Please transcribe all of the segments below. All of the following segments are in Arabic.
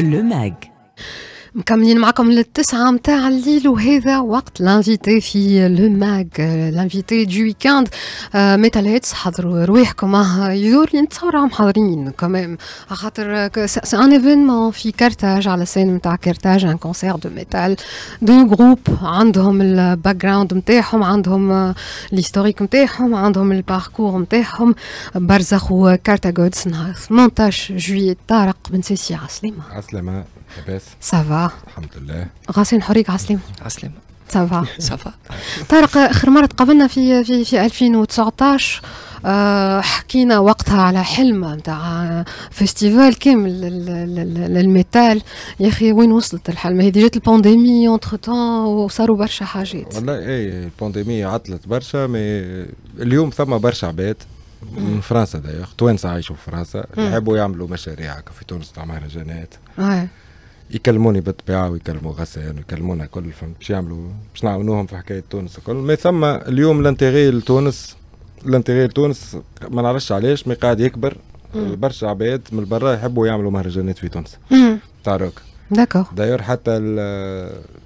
Le MAG. مكملين معكم للتسعة متاع الليل وهذا وقت لانفيتي في لو ماغ لانفيتي دو ويكاند ميتال هيتس حضروا رواحكم اه يدور اللي نتصور راهم حاضرين كمام آه، خاطر سي ان ايفينمون في كارتاج على السين متاع كارتاج ان كونسير دو ميتال دو جروب عندهم الباك جراوند متاعهم عندهم الهيستوريك متاعهم عندهم الباركور متاعهم برزخ وكارتاغودس نهار 18 جويي طارق بن سيسي عسلامة عسلامة لاباس سافا الحمد لله غاسين حريق عسلم عسلم سافا سافا طارق اخر مره تقابلنا في في في 2019 آه، حكينا وقتها على حلم نتاع فيستيفال كامل للميتال يا اخي وين وصلت الحلم هذه جات البانديمي اونتر تون وصاروا برشا حاجات والله اي البانديمي عطلت برشا مي اليوم ثم برشا عباد من فرنسا دايوغ توانسه عايشوا في فرنسا يحبوا يعملوا مشاريع في تونس تاع مهرجانات آه. يكلموني بالطبيعه ويكلموا غسان ويكلمونا كل فهمت باش يعملوا باش نعاونوهم في حكايه تونس الكل مي ثم اليوم الانتيغي لتونس الانتيغي لتونس ما نعرفش علاش مي قاعد يكبر برشا عباد من برا يحبوا يعملوا مهرجانات في تونس تاع روك داكوغ دايور حتى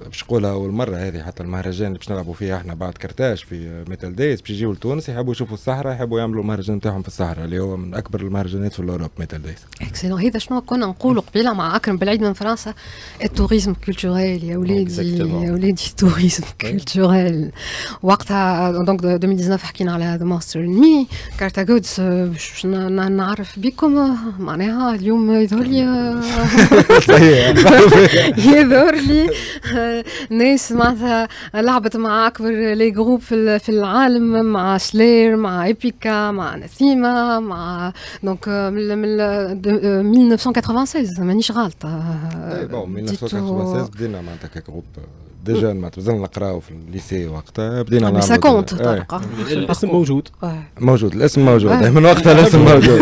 باش نقولها اول مره هذه حتى المهرجان اللي باش نلعبوا فيه احنا بعد كرتاج في ميتال دايز باش يجيو لتونس يحبوا يشوفوا الصحراء يحبوا يعملوا المهرجان نتاعهم في الصحراء اللي هو من اكبر المهرجانات في الاوروب ميتال دايز اكسلون هذا شنو كنا نقولوا قبيله مع اكرم بالعيد من فرنسا التوريزم كولتوريل يا ولادي يا ولادي التوريزم كولتوريل وقتها دونك 2019 حكينا على ذا ماستر مي كارتا جودز باش نعرف بكم معناها اليوم يظهر لي صحيح يدور لي ناس معناتها لعبت مع اكبر لي جروب في العالم مع شلير مع ايبيكا مع نسيمه مع دونك euh, من 1996 euh, مانيش غلطه بون 1996 بدينا معناتها كجروب ديجا مازلنا نقراو في الليسي وقتها بدينا نعمل سا كونت الاسم موجود موجود آه. الاسم موجود آه. من وقتها الاسم موجود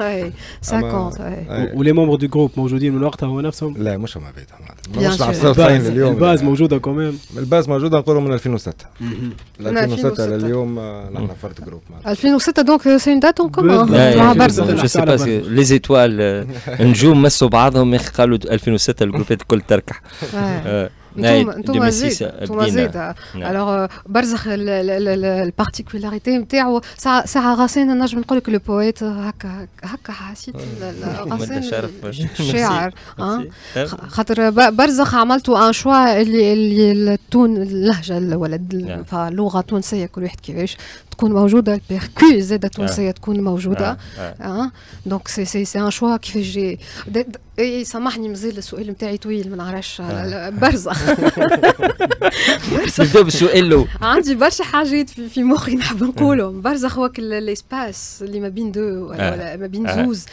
آه. سا كونت ولي ممبر دو جروب موجودين من وقتها هو نفسهم لا مش هما بعيد مش الباز اليوم الباز موجوده كمان الباز موجوده نقولوا من 2006 من 2006 لليوم نحن فرد جروب 2006 دونك سي اون دات اون كومون مع جو سي با لي زيتوال نجوم مسوا بعضهم قالوا 2006 الجروبات الكل تركح انتم زيد انتم زيد الوغ برزخ البارتيكولاريتي نتاعو ساعه ساعه غاسين نجم نقول لك لو بويت هكا هكا حسيت غاسين الشاعر خاطر برزخ عملتو ان شوا اللي التون اللهجه الولد فاللغه التونسيه كل واحد كيفاش تكون موجوده البيركو زاده التونسيه تكون موجوده دونك سي سي ان شوا كيفاش جي اي إيه، سامحني مازال السؤال نتاعي طويل ما نعرفش آه. برزة نبداو بالسؤال عندي برشا حاجات في مخي نحب آه. نقولهم برزخ خوك الاسباس اللي ما بين دو ولا آه. ما بين زوز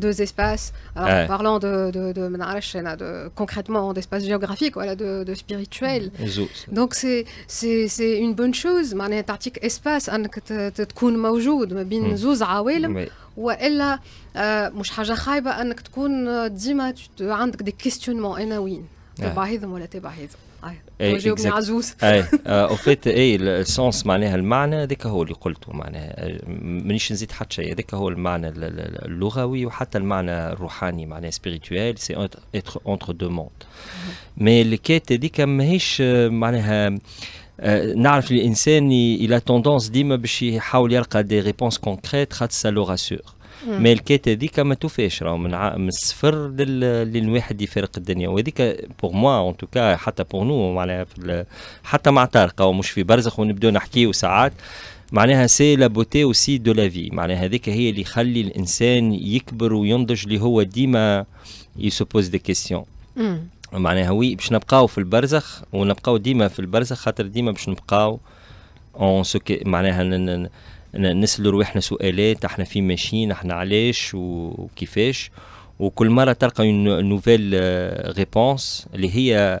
دو اسباس بارلون دو دو دو ما نعرفش انا دو كونكريتمون ديسباس جيوغرافيك ولا دو دو سبيريتويل زوز دونك سي سي سي اون بون شوز معناها تعطيك اسباس انك تكون موجود ما بين زوز عوالم والا آه، مش حاجه خايبه انك تكون آه، ديما عندك دي كيستيونمون آه. إيه، انا وين تبع هذم ولا تبع هذم جاوبني عزوز اي او فيت اي السونس معناها المعنى هذاك هو اللي قلته معناها مانيش نزيد حتى شيء هذاك هو المعنى اللغوي وحتى المعنى الروحاني معناها سبيريتويل سي اتر اونتر دو موند مي الكات هذيك ماهيش معناها نعرف الانسان الى توندونس ديما باش يحاول يلقى دي ريبونس كونكريت خاطر سا لو راسور مي الكيت هذيك ما توفاش راه من من الصفر لين واحد يفارق الدنيا وهذيك بور موا اون توكا حتى بور نو معناها حتى مع طارق ومش في برزخ ونبداو نحكيو ساعات معناها سي لا بوتي اوسي دو لا في معناها هذيك هي اللي يخلي الانسان يكبر وينضج اللي هو ديما يسوبوز دي كيستيون معناها وي باش نبقاو في البرزخ ونبقاو ديما في البرزخ خاطر ديما باش نبقاو اون سوكي معناها نسلوا رواحنا سؤالات احنا فين ماشيين احنا علاش وكيفاش وكل مره تلقى اون نوفيل ريبونس اللي هي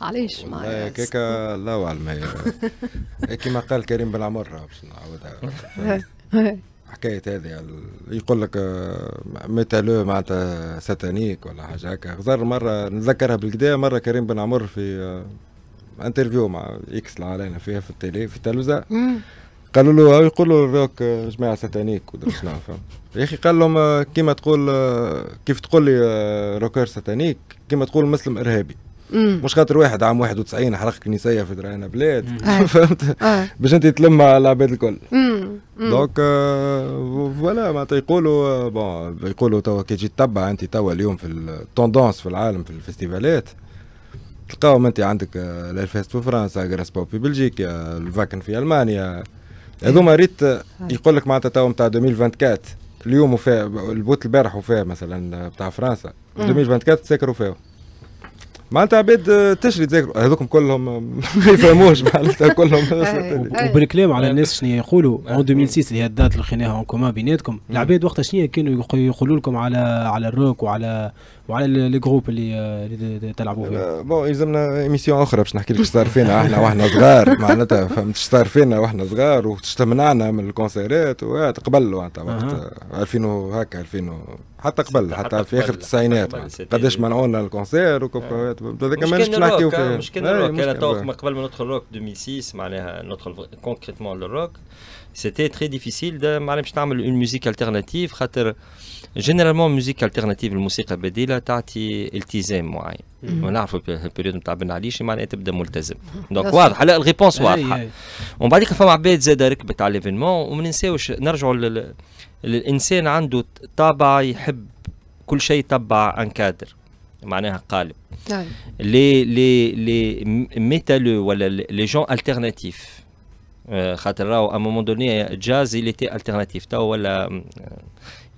علاش ما كيكا لا اعلم كيما قال كريم بن عمر باش نعاودها حكايه هذه يقول لك آه، ميتالو معناتها ساتانيك ولا حاجه هكا غزر مره نذكرها بالكدا مره كريم بن عمر في انترفيو آه، مع اكس العلانه فيها في التيلي في تلفزه قالوا له آه، يقولوا روك جماعه ساتانيك ودرك شنو يا اخي قال لهم كيما تقول كيف تقول لي روكر ساتانيك كيما تقول مسلم ارهابي مش خاطر واحد عام 91 حرق كنيسيه في دراينا بلاد آه. فهمت آه. باش انت تلم على العباد الكل دونك آه، فوالا معناتها يقولوا بون يقولوا توا كي تجي تتبع انت توا اليوم في التوندونس في العالم في الفيستيفالات تلقاهم انت عندك الفيست في فرنسا غراس بوب في بلجيكا الفاكن في المانيا إيه. هذوما ريت يقول لك معناتها توا نتاع 2024 اليوم وفاه البوت البارح وفاه مثلا بتاع فرنسا 2024 تسكروا فيه معناتها عباد آه، تشري تذاكر هذوكم كلهم آه، ما يفهموش معناتها كلهم وبالكلام على الناس شنو يقولوا اون 2006 اللي هي الدات اللي خيناها اون كومان بيناتكم العباد وقتها شنو كانوا يقولوا لكم على على الروك وعلى وعلى لي جروب اللي آه، اللي تلعبوا فيه آه، بون يلزمنا ايميسيون اخرى باش نحكي لك اش صار فينا احنا واحنا صغار معناتها فهمت اش صار فينا واحنا صغار تمنعنا من الكونسيرات قبل وقت 2000 هكا 2000 حتى قبل حتى, في اخر التسعينات قداش منعونا الكونسير هذاك ما نحكيو آه، فيه مش كان الروك انا تو قبل ما ندخل الروك 2006 معناها ندخل كونكريتمون للروك سيتي تري ديفيسيل معناها باش تعمل اون ميوزيك التيرناتيف خاطر جينيرالمون ميوزيك التيرناتيف الموسيقى البديلة تعطي التزام معين ونعرفوا البيريود نتاع بن علي شي معناها تبدا ملتزم دونك واضحه لا الريبونس واضحه ومن بعد فما عباد زاد ركبت على ليفينمون وما ننساوش نرجعوا لل... للانسان عنده طابع يحب كل شيء تبع ان كادر معناها قالب لي لي لي ميتالو ولا لي جون التيرناتيف خاطر راهو ا مومون دوني جاز اللي تي التيرناتيف تو ولا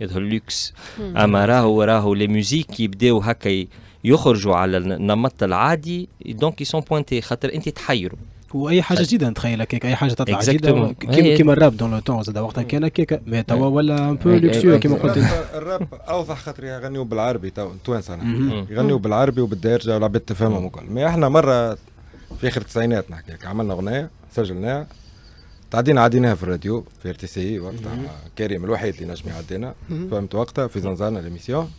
يظهر لوكس اما راهو راهو لي ميوزيك يبداو هكا يخرجوا على النمط العادي دونك يسون بوانتي خاطر انت تحيروا واي حاجه جديده نتخيل هكاك اي حاجه تطلع جديده كيما إيه. كيما الراب دون لو تون زاد وقتها كان هكاك مي توا إيه. ولا ان بو لوكسيو كيما قلت الراب اوضح خاطر يغنيو بالعربي توا التوانسه يغنيو بالعربي وبالدارجه والعباد تفهمهم الكل مي احنا مره في اخر التسعينات نحكي عملنا اغنيه سجلناها تعدينا عديناها في الراديو في ار تي سي وقتها كريم الوحيد اللي نجم يعدينا فهمت وقتها في زنزانه ليميسيون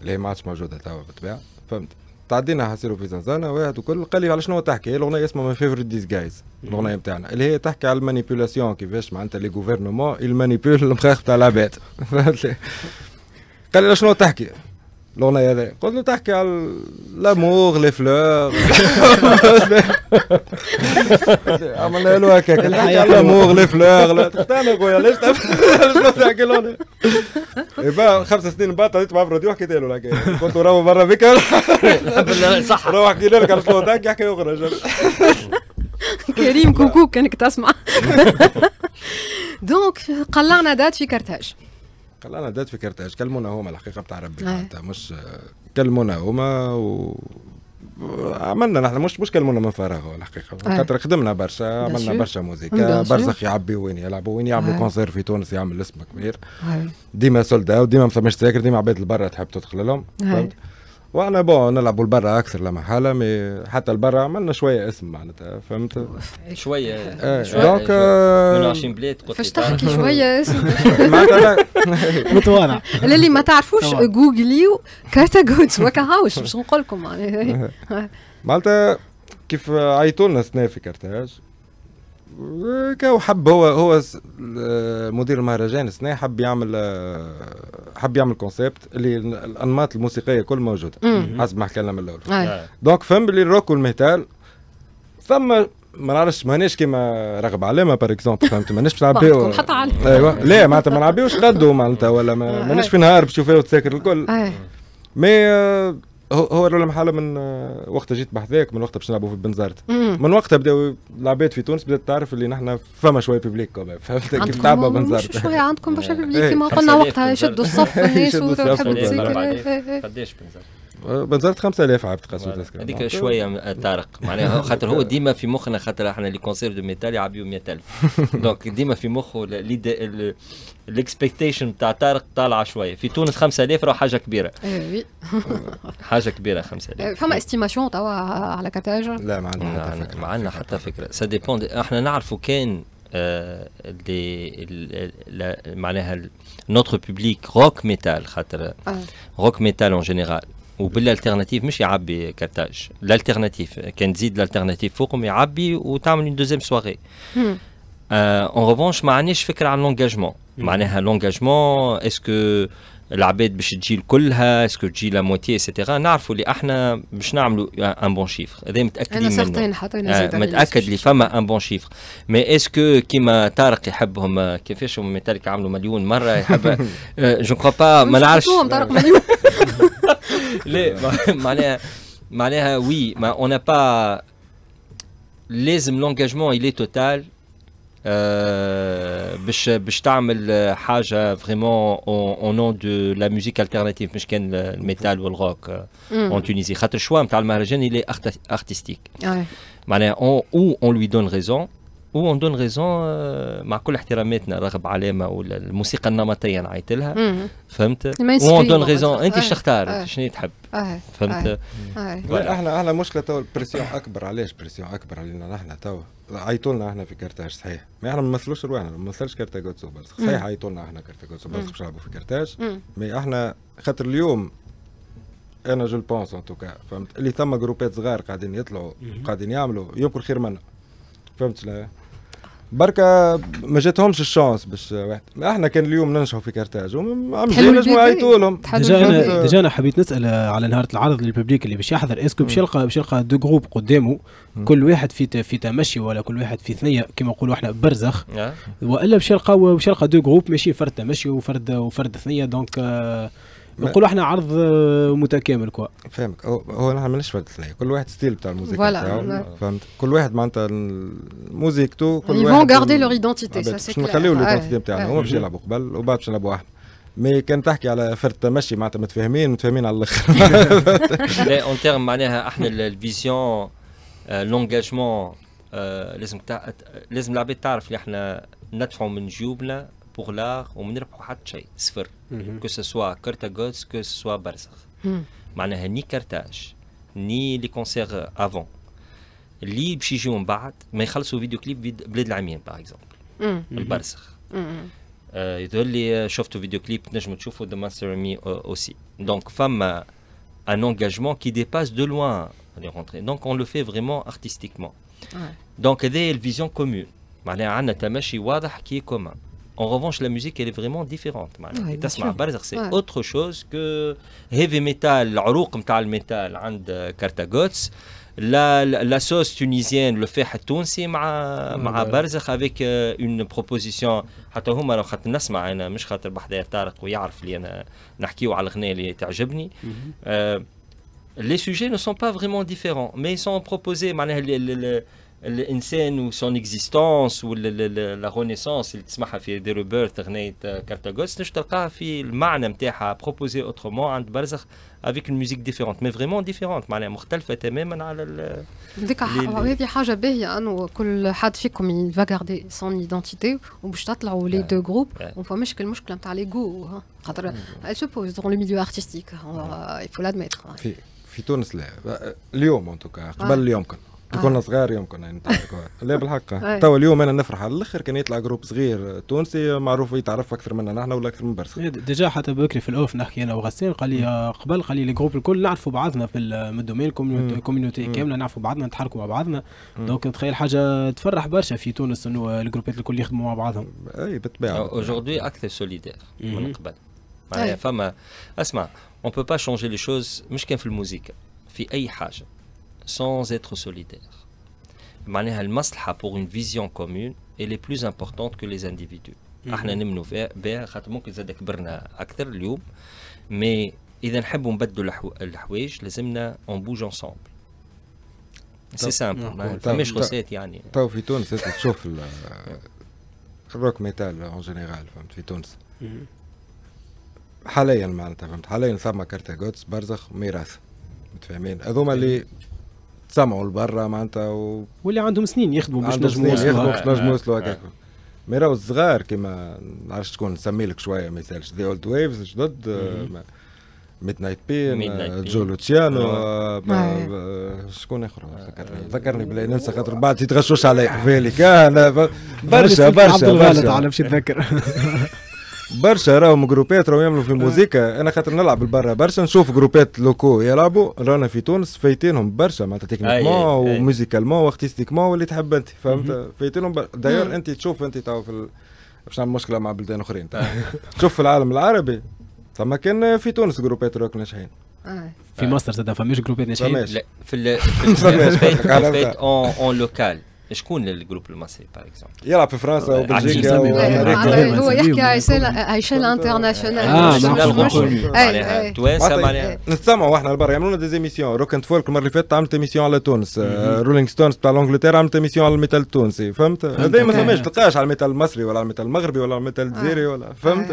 اللي هي ما عادش موجوده توا بالطبيعه فهمت تعدينا حسيرو في زنزانه واحد وكل قال لي على شنو تحكي الاغنيه اسمها ماي ديز جايز الاغنيه بتاعنا اللي هي تحكي على المانيبيولاسيون كيفاش معناتها لي غوفرنمون المانيبيول المخاخ بتاع العباد قال لي على شنو تحكي الاغنيه ذا قلت له تحكي على لامور لي فلور عملنا له هكاك تحكي على لامور لي فلور يا خويا ليش تحكي الاغنيه ايبا خمس سنين بعد طلعت معاه في الراديو حكيت له الحكايه قلت له راهو برا بك صح راهو حكي لك على شنو تحكي حكايه اخرى كريم كوكو كانك تسمع دونك قلعنا دات في كرتاج قال انا دات فكرتهاش كلمونا هما الحقيقه بتاع ربي معناتها مش كلمونا هما و عملنا نحن مش مش كلمونا من فراغ هو الحقيقه خاطر خدمنا برشا عملنا برشا موزيكا برزخ يعبي وين يلعبوا وين يعملوا كونسير في تونس يعمل اسم كبير ديما اوت ديما ما فماش ساكر ديما عباد البرة تحب تدخل لهم وانا بون نلعبوا البرا اكثر لما حالة حتى البرا عملنا شويه اسم معناتها فهمت شويه إيه، إيه، آه. شويه دونك فاش تحكي شويه اسم متوانع للي ما تعرفوش جوجليو كارتا جوتس وكا هاوش باش نقول لكم معناتها كيف عيطوا لنا سنا في كارتاج كاو حب هو هو آه، مدير المهرجان السنه حب يعمل آه، حب يعمل كونسيبت اللي الانماط الموسيقيه كل موجوده حسب ما حكينا من الاول دونك فهم باللي الروك والميتال ثم ما نعرفش مانيش كيما رغب علامه باغ اكزومبل فهمت مانيش باش نعبيو ايوا لا معناتها ما نعبيوش غدو معناتها ولا مانيش في نهار باش تشوفيه وتساكر الكل مي آه، هو هو راهو محل من آه، وقت جيت بحذاك من وقت باش نلعبوا في بنزرت من وقتها بداو لعبات في تونس بدات تعرف اللي نحن فما شويه بيبليك كوما فهمت كيف تعبى بنزرت شويه عندكم برشا بيبليك إيه. كما قلنا وقتها يشدوا الصف الناس وتحب تسيكل قداش بنزرت ما زالت 5000 عبد قاسم تذكره هذيك شويه طارق معناها خاطر هو ديما في مخنا خاطر احنا لي كونسير دو ميتال يعبيو 100000 دونك ديما في مخه الاكسبكتيشن تاع طارق طالعه شويه في تونس 5000 راه حاجه كبيره إيه، وي حاجه كبيره 5000 إيه، فما استيماسيون توا على كتاجر لا ما عندنا حتى فكره ما عندنا حتى فكره سا ديبوند احنا نعرفوا كان دي آه، معناها نوتر بوبليك روك ميتال خاطر روك ميتال اون جينيرال وبالالتيرناتيف مش يعبي كرتاج الالتيرناتيف كان تزيد الالتيرناتيف فوقهم يعبي وتعمل اون دوزيام سواري اون روفونش ما عندناش فكره عن لونجاجمون معناها لونجاجمون اسكو العباد باش تجي كلها اسكو تجي لا موتي سيتيرا نعرفوا اللي احنا باش نعملوا ان بون شيفر هذا متاكدين منه سارتين حطينا آه متاكد اللي فما ان بون شيفر مي اسكو كيما طارق يحبهم آه، كيفاش هم تارك عملوا مليون مره يحب جو كرو با ما نعرفش طارق مليون Hein, oui, mais oui on n'a pas l'engagement il est total je le travaille vraiment au nom de la musique alternative je le metal ou le rock euh, mm. en Tunisie chaque choix de il est artistique Ou où on lui donne raison وون دون غيزون آه، مع كل احتراماتنا رغب علامه ولا الموسيقى النمطيه نعيط لها فهمت وون دون غيزون انت ايش آه، تختار آه. شنو تحب فهمت احنا احنا مشكله تو البريسيون اكبر علاش بريسيون اكبر علينا احنا تو عيطوا لنا احنا في كرتاج صحيح ما احنا ما نمثلوش روحنا ما نمثلش كرتاجوتسو بس صحيح عيطوا لنا احنا كرتاجوتسو بس باش في كرتاج مي احنا خاطر اليوم انا جو بونس ان توكا فهمت اللي ثم جروبات صغار قاعدين يطلعوا قاعدين يعملوا يمكن خير منا فهمت شنو بركا ما جاتهمش الشانس باش واحد احنا كان اليوم ننجحوا في كارتاج وما نجموا يعيطوا لهم ديجا انا ديجا انا حبيت نسال على نهار العرض للببليك اللي باش يحضر اسكو باش يلقى باش يلقى دو جروب قدامه كل واحد في في تمشي ولا كل واحد في ثنيه كما نقولوا احنا برزخ والا باش يلقى باش يلقى دو جروب ماشي فرد تمشي وفرد وفرد ثنيه دونك آه euh, نقولوا احنا عرض آه، متكامل كوا فهمك هو, هو احنا ماناش فلتلاقي كل واحد ستيل بتاع الموزيك فوالا فهمت كل واحد معناتها موزيكته كل واحد يفون غاردي لور ايدونتيتي سا سي كلير نخليو الايدونتيتي نتاعنا هما باش يلعبوا قبل وبعد باش نلعبوا احنا مي كان تحكي على فرد تمشي معناتها متفاهمين متفاهمين على الاخر لا اون تيرم معناها احنا الفيزيون آه، لونجاجمون آه، لازم لازم العباد تعرف اللي احنا ندفعوا من جيوبنا pour l'art, on ne peut pas faire de mhm. Que ce soit Carthage, que ce soit Barzakh. Je mm ni Carthage, ni les concerts avant. Les qui ont en bas, mais il y a vidéoclip, videoclip de Bled par exemple. Hmm. Mhm. Barzakh. Hmm, hmm. euh, et euh, les videoclip, je me de Master euh, aussi. Donc, femme a euh, un engagement qui dépasse de loin les rentrées. Donc, on le fait vraiment artistiquement. Donc, il y a une vision commune. Il y a un qui est commun. En revanche, la musique, elle est vraiment différente. Oui, c'est ouais. autre chose que heavy metal, l'ourouk comme metal, عند Cartagots. Euh, la, la, sauce tunisienne, le fait Tounsi, مع مع برزخ avec euh, une proposition حتى هما لو خاطر نسمع انا مش خاطر بحذايا طارق ويعرف اللي انا نحكيو على الغنايه اللي تعجبني euh, les sujets ne sont pas vraiment différents mais ils sont proposés معناها الانسان وسون اكزيستونس ولا رونيسونس اللي تسمعها في دي روبيرت غنايه كارتاغوس باش تلقاها في المعنى نتاعها بروبوزي اوترومون عند برزخ افيك une ديفيرونت مي فريمون ديفيرونت معناها مختلفه تماما على ال هذيك هذه حاجه باهيه انه كل حد فيكم يفاغاردي سون ايدنتيتي وباش تطلعوا لي دو جروب وفماش المشكله نتاع ليغو خاطر سوبوز دون لو ميليو ارتستيك il faut في في تونس لا آه، اليوم ان توكا قبل آه. اليوم كان كنا صغار يوم كنا نتحركوا لا بالحق توا اليوم انا نفرح على الاخر كان يطلع جروب صغير تونسي معروف يتعرف اكثر منا نحن ولا اكثر من برشا إيه، ديجا حتى بكري في الاوف نحكي انا وغسان قال لي آه، قبل قال لي الجروب الكل نعرفوا بعضنا في من كوميونيتي كامله نعرفوا بعضنا نتحركوا مع بعضنا دونك تخيل حاجه تفرح برشا في تونس انه الجروبات الكل يخدموا مع بعضهم اي بالطبيعه اجوردي اكثر سوليدير من قبل معناها فما اسمع اون بو با شونجي لي شوز مش كان في الموسيقى في اي حاجه sans être solidaires. المصلحة pour une vision commune elle est plus importante que les individus. احنا نمنوا بها خاطر ممكن زاد كبرنا اكثر اليوم مي اذا نحبوا نبدلوا الحوايج لازمنا اون بوج انسومبل سي سامبل ما فماش غسات يعني تو في تونس انت تشوف الروك ميتال اون جينيرال فهمت في تونس حاليا معناتها فهمت حاليا ثما كارتاغوتس برزخ ميراث متفاهمين هذوما اللي تسمعوا لبرا معناتها و... واللي عندهم سنين يخدموا باش نجموا يخدموا باش نجموا يوصلوا آه. هكاك مي راهو الصغار كيما نعرفش شكون نسمي لك شويه مثال ذا اولد ويفز جدد ميد نايت بين جو لوتيانو شكون اخر ذكرني آه. ذكرني بلا ننسى خاطر بعد يتغشوش علي حفالي كان برشا برشا برشا على باش نتذكر برشا راهم جروبات راهم يعملوا في الموزيكا انا خاطر نلعب برا برشا نشوف جروبات لوكو يلعبوا رانا في تونس فايتينهم برشا معناتها تكنيكمون وموزيكالمون وارتستيكمون واللي تحب انت فهمت فايتينهم داير انت تشوف انت تو في باش نعمل مشكله مع بلدان اخرين تشوف في العالم العربي ثم كان في تونس جروبات روك ناجحين في مصر زاد فماش جروبات ناجحين؟ لا في في اون لوكال شكون الجروب المصري باغ اكزومبل يلعب في فرنسا هو يحكي ايشيلا انترناسيونال اه توانسه معناها نسمعوا احنا البر يعملوا لنا ديزيميسيون روك اند فولك المره اللي فاتت عملت ايميسيون على تونس رولينغ ستونز بتاع لونجلتير عملت ايميسيون على الميتال التونسي فهمت هذا ما فماش تلقاش على الميتال المصري ولا على الميتال المغربي ولا على الميتال الجزائري ولا فهمت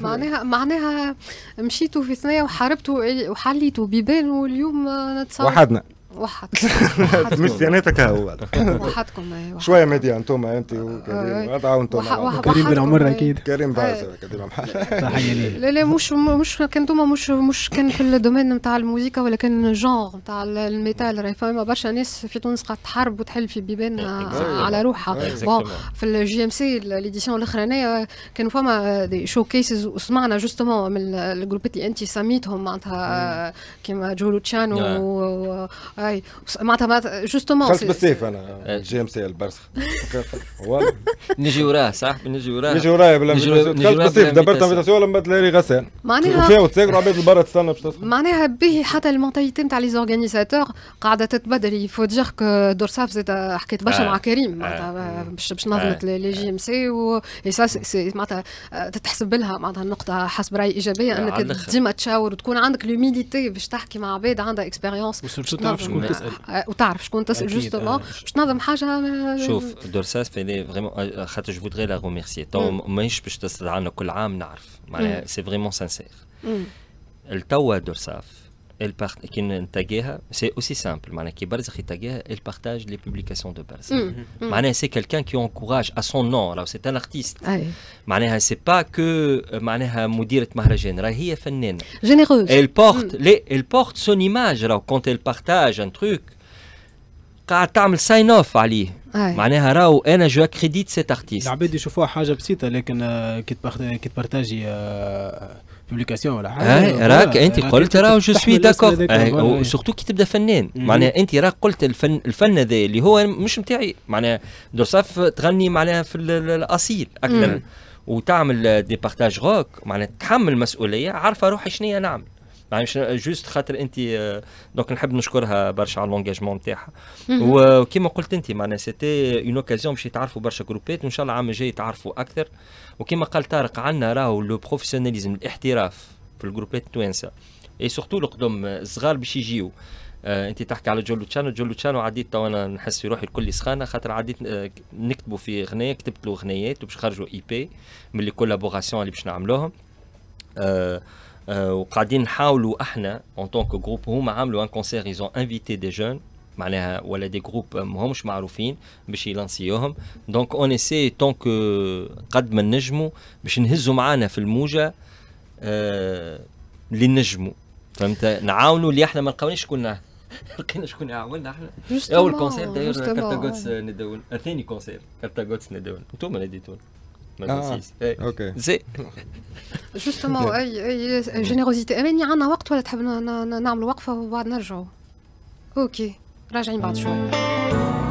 معناها معناها مشيتوا في ثنيه وحاربتوا وحليتوا بيبان واليوم نتصور وحدنا وحدكم ميسياناتك يعني هو وحدكم ايوه شويه ميديا انتم انت آه، وكريم انتم كريم بن عمر اكيد إيه. كريم بعزة آه. كريم لا لا مش مش كان مش مش كان في الدومين نتاع الموسيقى ولا كان جونغ نتاع الميتال راهي فما برشا ناس في تونس قاعد تحارب وتحل في بيبان إيه، على إيه، روحها بون في الجي ام سي ليديسيون الاخرانيه كانوا فما شو كيسز وسمعنا جوستومون من الجروبات اللي انت سميتهم معناتها كيما جولو نعم. تشانو اي معناتها معناتها جوستومون خلص بالسيف انا أه. جي ام سي البرسخ نجي وراه صح نجي وراه نجي وراه بلا بالسيف دبرت انفيتاسيون لما تلاقي غسان معناها فيو تساقروا عباد البرا تستنى باش معناها به حتى المونتاليتي نتاع لي زورغانيزاتور قاعده تتبدل يفو ديجير كو دورساف زاد حكيت برشا مع آه. كريم آه. معناتها باش باش نظمت لي جي ام سي و معناتها تتحسب لها معناتها النقطه حسب رايي ايجابيه انك ديما تشاور وتكون عندك لوميديتي باش تحكي مع عباد عندها اكسبيريونس تعرف نعم. شكون تسال آه، وتعرف شكون تسال جوستومون آه. باش تنظم حاجه آه، شوف دورساس فيلي فريمون خاطر جو فودغي لا غوميرسي تو ماهيش باش تسال عنا كل عام نعرف معناها سي فريمون سانسير التوا دورساف elle part, c'est aussi simple. qui elle partage les publications de Barzakh. Mm -hmm. c'est quelqu'un qui encourage à son nom. Alors, c'est un artiste. ce ah c'est pas que euh, de Généreuse. Elle porte, mm. les, elle porte son image. quand elle partage un truc, qu'a-t-elle sign off, Ali? Ah je accrédite cet artiste. Je vais te faire une chose petite, mais qui partage. Euh... بوبليكاسيون ولا حاجه راك انت قلت راه جو سوي داكور سورتو كي تبدا فنان معناها انت راك قلت الفن الفن هذا اللي هو مش نتاعي معناها درصاف تغني معناها في الاصيل اكثر وتعمل دي بارتاج روك معناها تحمل مسؤوليه عارفه روحي شنو نعمل معناها جوست خاطر انت دونك نحب نشكرها برشا على لونجاجمون نتاعها وكيما قلت انت معناها سيتي اون اوكازيون باش تعرفوا برشا جروبات وان شاء الله العام الجاي تعرفوا اكثر وكما قال طارق عندنا راهو لو بروفيسيوناليزم الاحتراف في الجروبات التوانسه اي سورتو القدم الصغار باش يجيو آه انت تحكي على جولو تشانو جولو تشانو عديت تو انا نحس في روحي الكل سخانه خاطر عديت آه، نكتبوا في غنايه كتبت له غنيات وباش خرجوا اي بي من لي كولابوراسيون اللي باش نعملوهم آه آه وقاعدين نحاولوا احنا اون طونك جروب هما عملوا ان كونسير ايزون انفيتي دي جون معناها ولا دي جروب ماهمش معروفين باش يلانسيوهم دونك اون اسي طونك قد ما نجموا باش نهزوا معانا في الموجه آه اللي نجموا فهمت نعاونوا اللي احنا ما لقاوناش شكون لقينا شكون يعاوننا احنا اول كونسير داير كارتاغوتس ندون ثاني كونسير كارتاغوتس ندون انتم اللي ديتون ما آه، إيه. اوكي زي جوستومون اي اي جينيروزيتي اماني عندنا وقت ولا تحب نعملوا وقفه وبعد نرجعوا اوكي 我真不打算。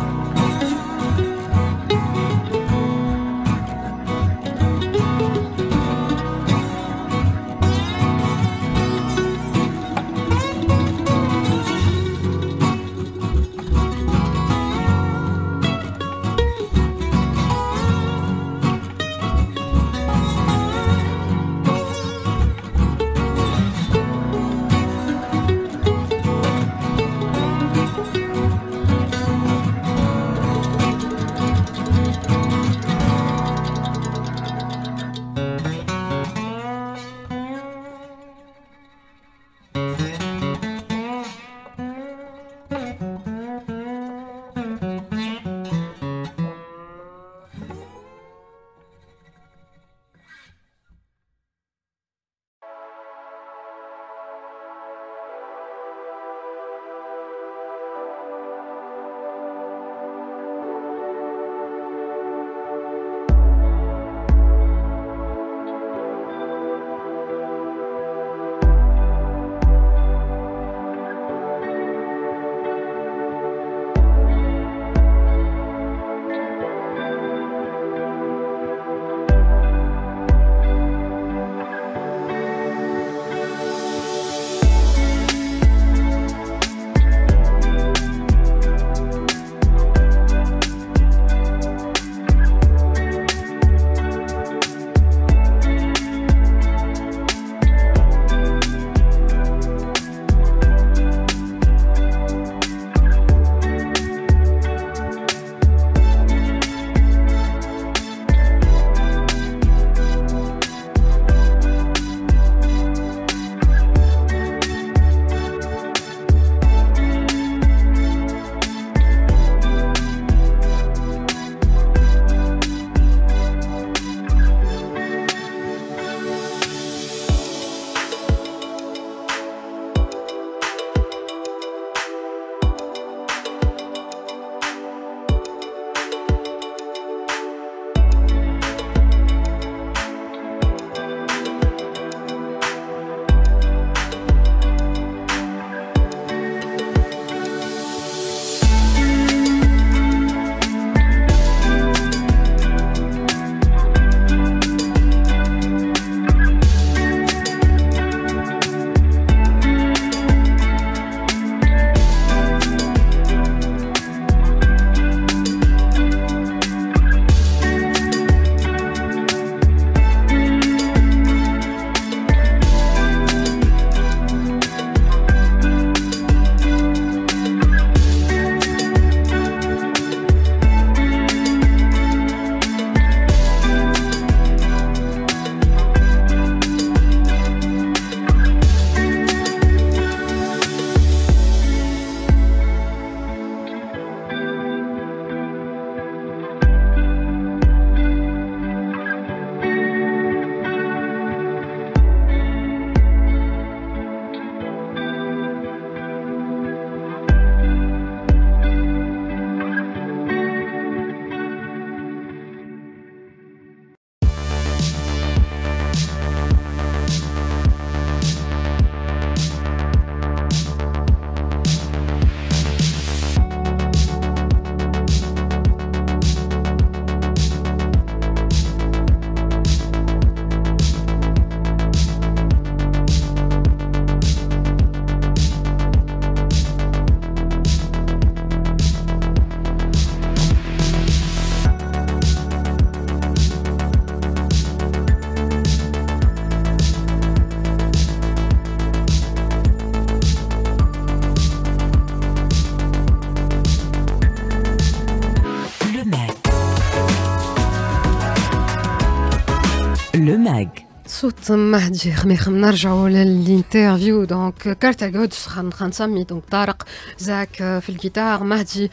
صوت مهدي خميخم نرجعوا للانترفيو دونك كارتا جودش خنسمي دونك طارق زاك في الجيتار مهدي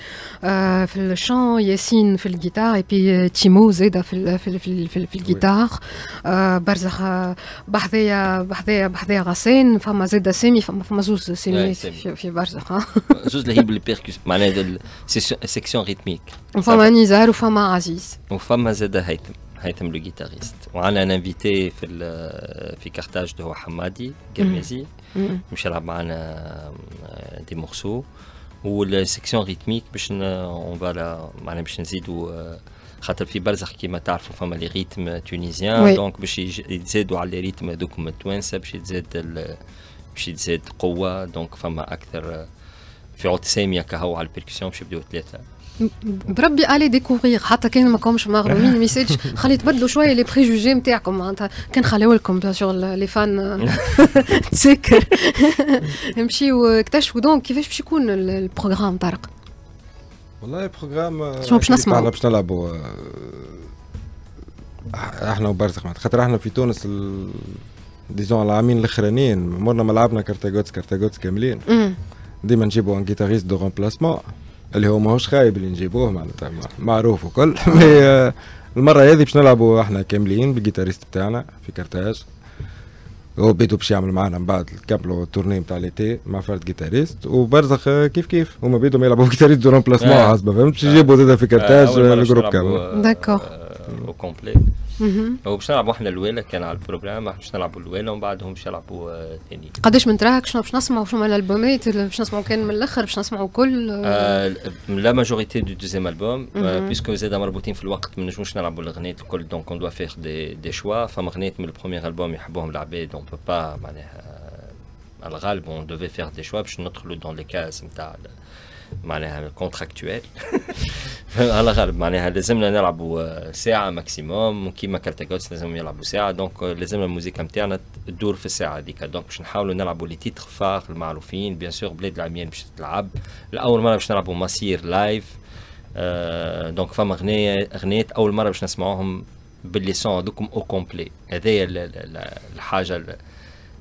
في الشان ياسين في الجيتار اي بي تيمو زيدا في ال في ال في, ال في, ال في الجيتار برزخ بحذية بحذية بحذية غسان فما زيدا سامي فما فما زوز سيمي في, برزخ زوز اللي هي بالبيركوس معناها السيكسيون ريتميك فما نزار وفما عزيز وفما زيدا هيثم هيثم لو جيتاريست وعنا انفيتي في في كارتاج دو هو حمادي قرميزي باش يلعب معنا دي مورسو والسيكسيون ريتميك باش اون فا معنا باش نزيدو خاطر في برزخ كيما تعرفوا فما لي ريتم تونيزيان دونك باش يتزادوا على لي ريتم هذوكم التوانسه باش يتزاد باش يتزاد قوه دونك فما اكثر في عود ساميه كهو على البركسيون باش يبداو ثلاثه بربي الي ديكوفير حتى كان ما كومش مغرومين ميساج خلي تبدلوا شويه لي بريجوجي نتاعكم معناتها كان خلاو لكم شغل لي فان تسكر نمشيو اكتشفوا دونك كيفاش باش يكون البروغرام طارق والله البروغرام شنو باش نسمعوا باش نلعبوا آه، احنا وبرزخ خاطر احنا في تونس ديزون العامين الاخرانيين مرنا لعبنا كارتاغوتس كارتاغوتس كاملين ديما نجيبوا ان جيتاريست دو رومبلاسمون اللي هو ماهوش خايب اللي نجيبوه معناتها معروف وكل المره هذه باش نلعبوا احنا كاملين بالجيتاريست بتاعنا في كرتاج هو بيتو باش يعمل معنا من بعد كابلو التورني نتاع ليتي مع فرد جيتاريست وبرزخ كيف كيف هما بيتو ما يلعبوا جيتاريست دو رومبلاسمون حسب آه. فهمت باش آه. يجيبوا زاده في آه، كرتاج الجروب كامل داكور او كومبلي هو باش نلعبوا احنا الويله كان على البروجرام باش نلعبوا الويله ومن بعدهم باش نلعبوا ثاني آه، قداش من تراك شنو باش نسمعوا شنو الالبومات باش نسمعوا كان من الاخر باش نسمعوا كل آه. آه، لا ماجوريتي دو دوزيام البوم بيسكو زاد مربوطين في الوقت ما نجموش نلعبوا الاغنيات الكل دونك اون دوا فيغ دي, دي شوا فما اغنيات من البروميير البوم يحبوهم العباد اون بو با معناها الغالب اون دوفي فيغ دي شوا باش ندخلوا دون لي كاز نتاع معناها كونتراكتويل على الغالب معناها لازمنا نلعبوا آه، ساعه ماكسيموم كيما كالتاكوتس لازم يلعبوا ساعه دونك آه، لازم الموسيقى نتاعنا تدور في الساعه هذيك دونك باش نحاولوا نلعبوا لي تيتر فار المعروفين بيان سور بلاد العميان باش تلعب لاول مره باش نلعبوا مصير لايف دونك فما غنية غنيت اول مره باش نسمعوهم باللي سون هذوكم او كومبلي هذايا الحاجه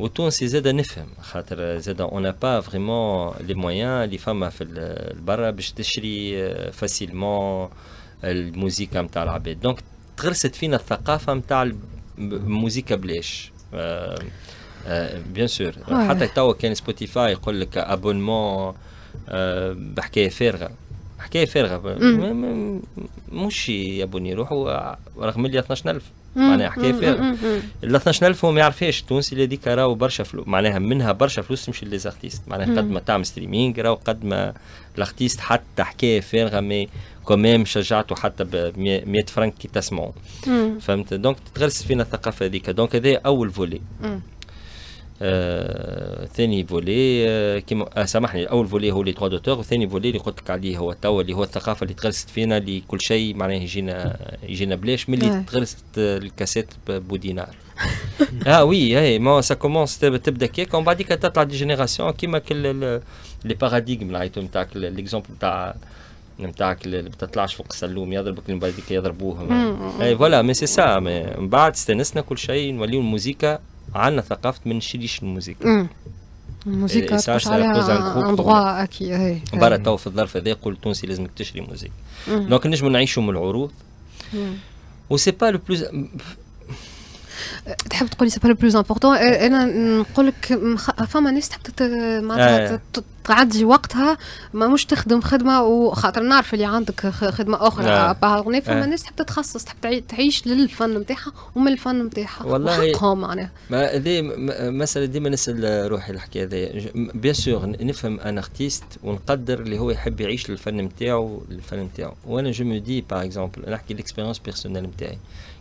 وتونسي زاد نفهم خاطر زاد اون با فريمون لي مويان اللي فما في البرا باش تشري فاسيلمون الموزيكا نتاع العباد دونك تغرست فينا الثقافه نتاع الموزيكا بلاش بيان آه، سور آه، حتى توا كان سبوتيفاي يقول لك ابونمون آه، بحكايه فارغه حكايه فارغه مش يا بني روحوا رغم اللي 12000 معناها حكايه فارغه ال 12000 هو ما يعرفهاش التونسي اللي هذيك راهو برشا فلوس معناها منها برشا فلوس تمشي ليزارتيست معناها قد ما تعمل ستريمينغ راهو قد ما الارتيست حتى حكايه فارغه مي كوميم شجعته حتى ب 100 فرنك كي تسمعوا فهمت دونك تتغرس فينا الثقافه هذيك دونك هذا اول فولي آه، ثاني فولي آه، كيما آه، سامحني الاول فولي هو لي تخوا دوتور وثاني فولي اللي قلت لك عليه هو توا اللي هو الثقافه اللي تغرست فينا اللي كل شيء معناه يجينا يجينا بلاش ملي نعم. تغرست الكاسيت بودينار اه وي اي ما سا كومونس تبدا كيك ومن بعد تطلع دي جينيراسيون كيما كل لي باراديغم نعيطو نتاعك ليكزومبل نتاع نتاعك اللي بتطلعش فوق السلوم يضربك من بعد يضربوهم اي فوالا مي سي سا من بعد استانسنا كل شيء نوليو الموزيكا عندنا ثقافه ما نشريش الموسيقى الموسيقى إيه، تقص عليها اندروا اكي إيه، إيه. برا تو في الظرف هذا يقول التونسي لازمك تشري موسيقى دونك نجموا نعيشوا من العروض وسي با لو بلوز أه، تحب تقولي سي با لو بلوز امبورطون انا نقول لك فما ناس تحب معناتها آه. تعدي وقتها ما مش تخدم خدمه وخاطر نعرف اللي عندك خدمه اخرى آه. باغوني فما ناس تحب تتخصص تحب تعيش للفن نتاعها ومن الفن نتاعها والله معناها ما هذه مساله ديما نسال روحي الحكايه هذايا بيان سور نفهم ان ارتيست ونقدر اللي هو يحب يعيش للفن نتاعو الفن نتاعو وانا جو مو دي باغ اكزومبل نحكي ليكسبيرونس بيرسونيل نتاعي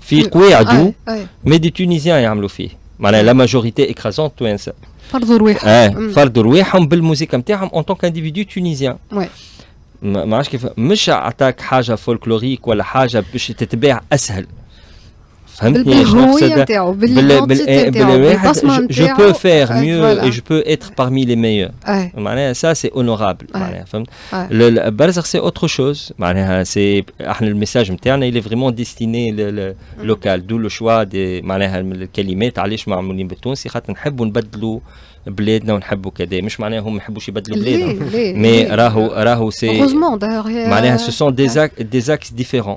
في قوي آه، عدو مي دي تونيزيان يعملوا فيه معناها لا ماجوريتي اكراسون توانسه فرضوا رواحهم اه فرضوا رواحهم بالموسيقى نتاعهم اون تونك انديفيدو تونيزيان ما عادش كيف مش عطاك حاجه فولكلوريك ولا حاجه باش تتباع اسهل je peux faire mieux et je peux être parmi les meilleurs ça c'est honorable le barzakh c'est autre chose ah, le message interne il est vraiment destiné le mm. local d'où le choix des الكلمات hein. ce sont des actes نحبوا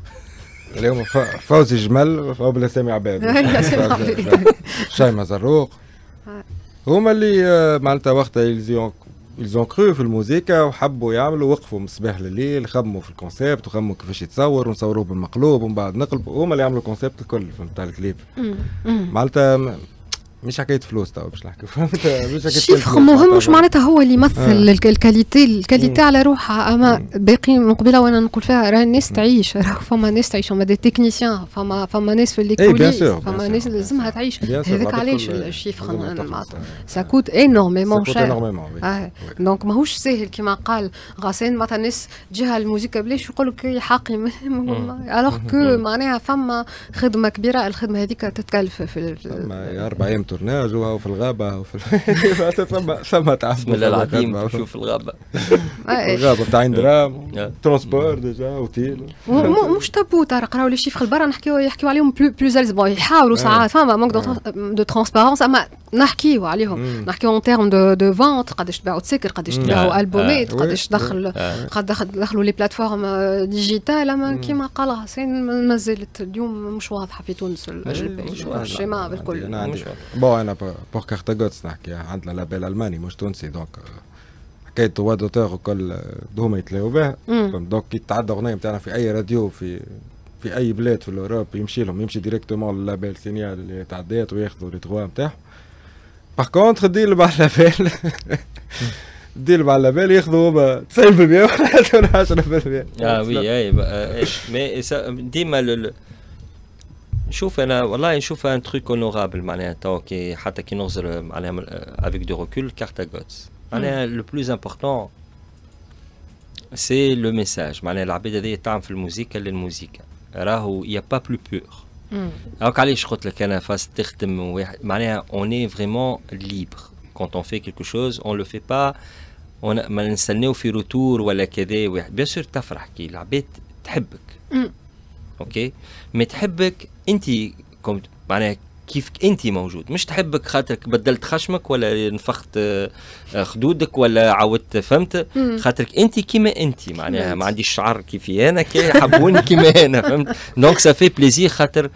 اليوم فوزي جمل قبل سامي عباد شيماء زروق هما اللي آه، معناتها وقتها يلزون كرو في الموزيكا وحبوا يعملوا وقفوا من الصباح لليل خموا في الكونسيبت وخموا كيفاش يتصور ونصوروه بالمقلوب ومن بعد نقلبوا هما اللي عملوا الكونسيبت الكل فهمت الكليب معناتها مش حكايه فلوس تو باش نحكي مش حكايه شيفخ مهم مش معناتها هو اللي يمثل آه. الكاليتي الكاليتي على روحها اما باقي من قبيله وانا نقول فيها راه الناس تعيش راه فما ناس تعيش فما دي تكنيسيان فما فما ناس في إيه، ليكولي فما ناس لازمها تعيش هذاك علاش الشيفخ انا معناتها سا ساكوت انورميمون شير دونك ماهوش ساهل كما قال غسان معناتها الناس تجيها الموسيقى بلاش يقول لك حاقي الوغ كو معناها فما خدمه كبيره الخدمه هذيك تتكلف في 40 التورناج وفي في الغابه وفي ثم ثم تعصب بسم العظيم شوف الغابه الغابه تاع درام آه. ترونسبور ديجا اوتيل مش تابو ترى قراو لي شيفخ البرا نحكيو يحكيو عليهم بلو بون يحاولوا آه. ساعات فما مانك دو ترونسبارونس اما نحكيو عليهم نحكيو اون تيرم دو دو فونت قداش تباعوا تسكر قداش تباعوا آه. البومات قداش دخل قداش دخلوا لي بلاتفورم ديجيتال اما كيما قال حسين ما زالت اليوم مش واضحه في تونس الشيما بالكل بون انا بور كارتاغوتس نحكي عندنا لابيل الماني مش تونسي دونك حكايه توا دوتور وكل هما يتلاقوا بها دونك كي تعدى اغنيه نتاعنا في اي راديو في في اي بلاد في الاوروب يمشي لهم يمشي ديريكتومون لابيل سينيال اللي تعدات وياخذوا لي تخوا نتاعهم باغ كونتخ ديل مع لابيل ديل مع لابيل ياخذوا هما 90% ولا 10% اه وي اي مي ديما شوف انا والله نشوف ان تخيك اونورابل معناها تو كي حتى كي نغزر معناها افيك دو ريكول كارتا غوتس معناها لو بلوز امبورتون سي لو ميساج معناها العباد هذيا تعمل في الموزيكا للموزيكا راهو يا با بلو بور راك علاش قلت لك انا فاس تخدم واحد معناها اوني فريمون ليبر كونت اون في كيلكو شوز اون لو في با ما نستناو في روتور ولا كذا واحد بيان سور تفرح كي العباد تحبك اوكي مي تحبك انت معناها كيف انت موجود مش تحبك خاطرك بدلت خشمك ولا نفخت آه، آه، خدودك ولا عودت فهمت خاطرك انت كيما انت معناها ما عنديش شعر كيفي انا كي حبوني كيما انا فهمت دونك سافي بليزير خاطر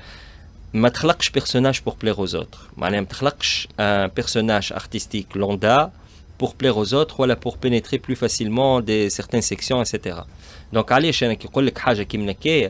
ما تخلقش بيرسوناج بور بلير اوز اوتر معناها ما تخلقش ان بيرسوناج ارتستيك لوندا بور plaire aux ولا بور بينيتري بلو فاسيلمون دي سيرتين سيكسيون ايتترا دونك علاش انا كي نقول لك حاجه كيما كي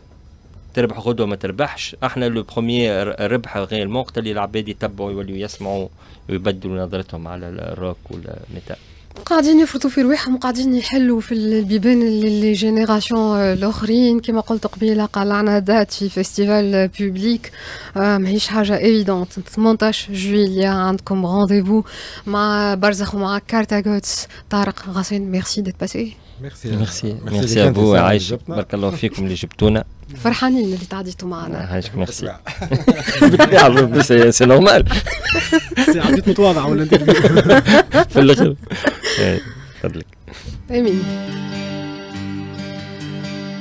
تربح غدوه ما تربحش احنا لو بروميي ربح غير الموقت اللي العباد يتبعوا يوليو يسمعوا ويبدلوا نظرتهم على الروك والميتال قاعدين يفرطوا في رواحهم قاعدين يحلوا في البيبان اللي جينيراسيون الاخرين كما قلت قبيله قلعنا دات في فيستيفال بوبليك آه، ماهيش حاجه ايفيدونت 18 جويليا عندكم رونديفو مع برزخ ومع كارتا جوتس طارق غسان ميرسي ديت باسي ميرسي ميرسي ميرسي ابو عايش بارك الله فيكم اللي جبتونا فرحانين اللي تعديتوا معنا عايشك ميرسي بالطبيعه بس سي نورمال سي عديت متواضعه ولا انت في الاخر تفضلك إيه، امين